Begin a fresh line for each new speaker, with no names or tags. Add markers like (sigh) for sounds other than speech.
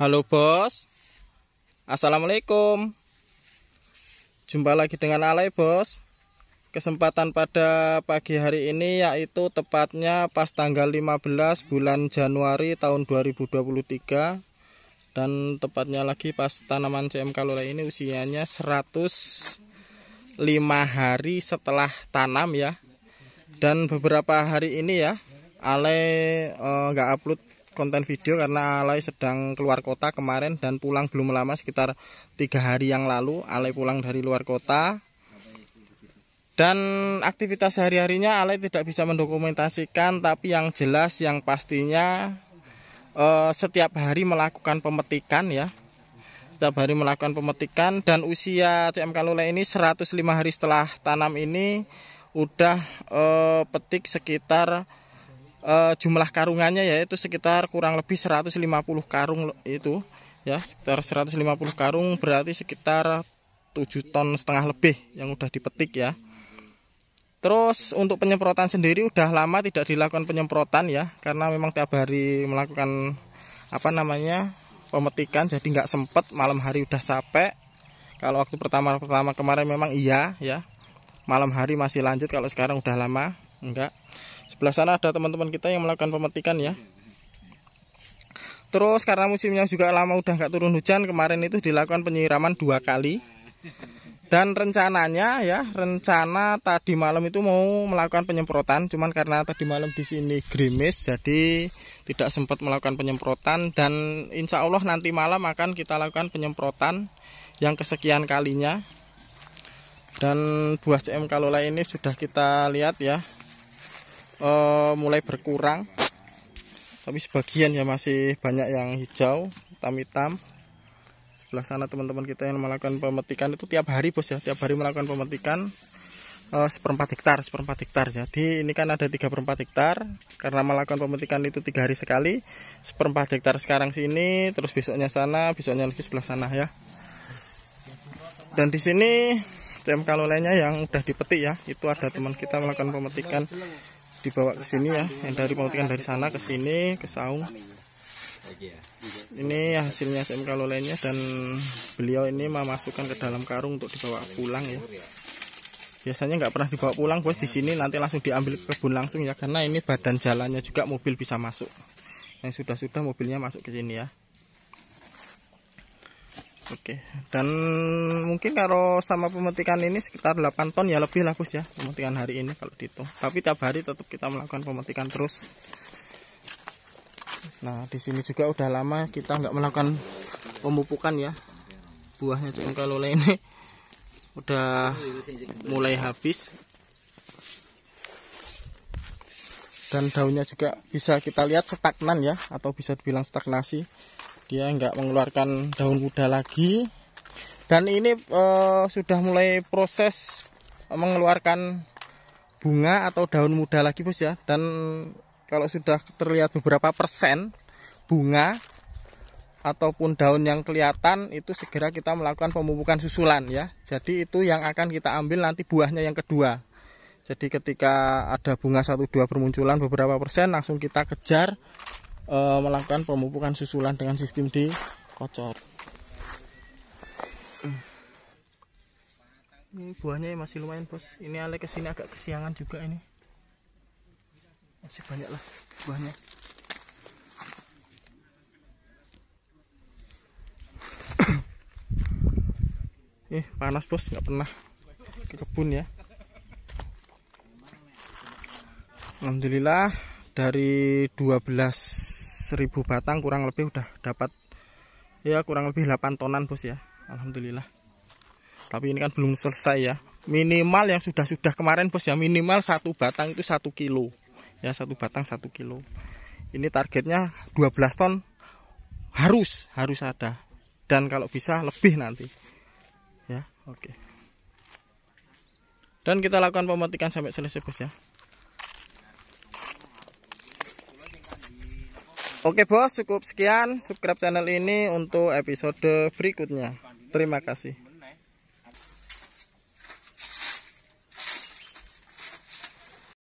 Halo bos Assalamualaikum Jumpa lagi dengan Alay bos Kesempatan pada pagi hari ini yaitu tepatnya pas tanggal 15 bulan Januari tahun 2023 Dan tepatnya lagi pas tanaman CM Kalula ini usianya 105 hari setelah tanam ya Dan beberapa hari ini ya Ale eh, nggak upload konten video karena Alay sedang keluar kota kemarin dan pulang belum lama sekitar tiga hari yang lalu Alay pulang dari luar kota dan aktivitas sehari-harinya Alay tidak bisa mendokumentasikan tapi yang jelas yang pastinya eh, setiap hari melakukan pemetikan ya setiap hari melakukan pemetikan dan usia CM Kalula ini 105 hari setelah tanam ini udah eh, petik sekitar uh, jumlah karungannya yaitu sekitar kurang lebih 150 karung itu ya sekitar 150 karung berarti sekitar 7 ton setengah lebih yang udah dipetik ya terus untuk penyemprotan sendiri udah lama tidak dilakukan penyemprotan ya karena memang tiap hari melakukan apa namanya pemetikan jadi nggak sempet malam hari udah capek kalau waktu pertama-pertama kemarin memang iya ya malam hari masih lanjut kalau sekarang udah lama enggak sebelah sana ada teman-teman kita yang melakukan pemetikan ya terus karena musimnya juga lama udah nggak turun hujan kemarin itu dilakukan penyiraman dua kali dan rencananya ya rencana tadi malam itu mau melakukan penyemprotan cuman karena tadi malam di sini gerimis jadi tidak sempat melakukan penyemprotan dan insya Allah nanti malam akan kita lakukan penyemprotan yang kesekian kalinya dan buah CM kalola ini sudah kita lihat ya uh, mulai berkurang tapi sebagian ya masih banyak yang hijau hitam-hitam sebelah sana teman-teman kita yang melakukan pemetikan itu tiap hari bos ya tiap hari melakukan pemetikan eh, seperempat uh, hektar seperempat hektar jadi ini kan ada tiga perempat hektar karena melakukan pemetikan itu tiga hari sekali seperempat hektar sekarang sini terus besoknya sana besoknya lagi sebelah sana ya dan di sini CMK lolenya yang udah dipetik ya itu ada teman kita melakukan pemetikan dibawa ke sini ya yang dari pengutikan dari sana ke sini ke saung ini hasilnya SMK lolenya dan beliau ini memasukkan ke dalam karung untuk dibawa pulang ya biasanya nggak pernah dibawa pulang bos di sini nanti langsung diambil ke kebun langsung ya karena ini badan jalannya juga mobil bisa masuk yang sudah-sudah mobilnya masuk ke sini ya Oke, dan mungkin kalau sama pemetikan ini sekitar 8 ton ya lebih lah Gus ya, pemetikan hari ini kalau dihitung. Tapi tiap hari tetap kita melakukan pemetikan terus. Nah, di sini juga udah lama kita nggak melakukan pemupukan ya. Buahnya cengkalola ini udah mulai habis. Dan daunnya juga bisa kita lihat stagnan ya, atau bisa dibilang stagnasi dia nggak mengeluarkan daun muda lagi dan ini e, sudah mulai proses mengeluarkan bunga atau daun muda lagi bos ya dan kalau sudah terlihat beberapa persen bunga ataupun daun yang kelihatan itu segera kita melakukan pemupukan susulan ya jadi itu yang akan kita ambil nanti buahnya yang kedua jadi ketika ada bunga satu dua bermunculan beberapa persen langsung kita kejar e, melakukan pemupukan susulan dengan sistem di kocor. Ini buahnya masih lumayan bos. Ini Ale sini agak kesiangan juga ini. Masih banyak lah buahnya. Ih, (coughs) eh, panas bos, nggak pernah ke kebun ya. Alhamdulillah dari 12 1000 batang kurang lebih udah dapat ya kurang lebih 8 tonan bos ya Alhamdulillah tapi ini kan belum selesai ya minimal yang sudah-sudah kemarin bos ya minimal satu batang itu satu kilo ya satu batang satu kilo ini targetnya 12 ton harus harus ada dan kalau bisa lebih nanti ya oke okay. dan kita lakukan pemetikan sampai selesai bos ya Oke bos, cukup sekian subscribe channel ini untuk episode berikutnya. Terima kasih.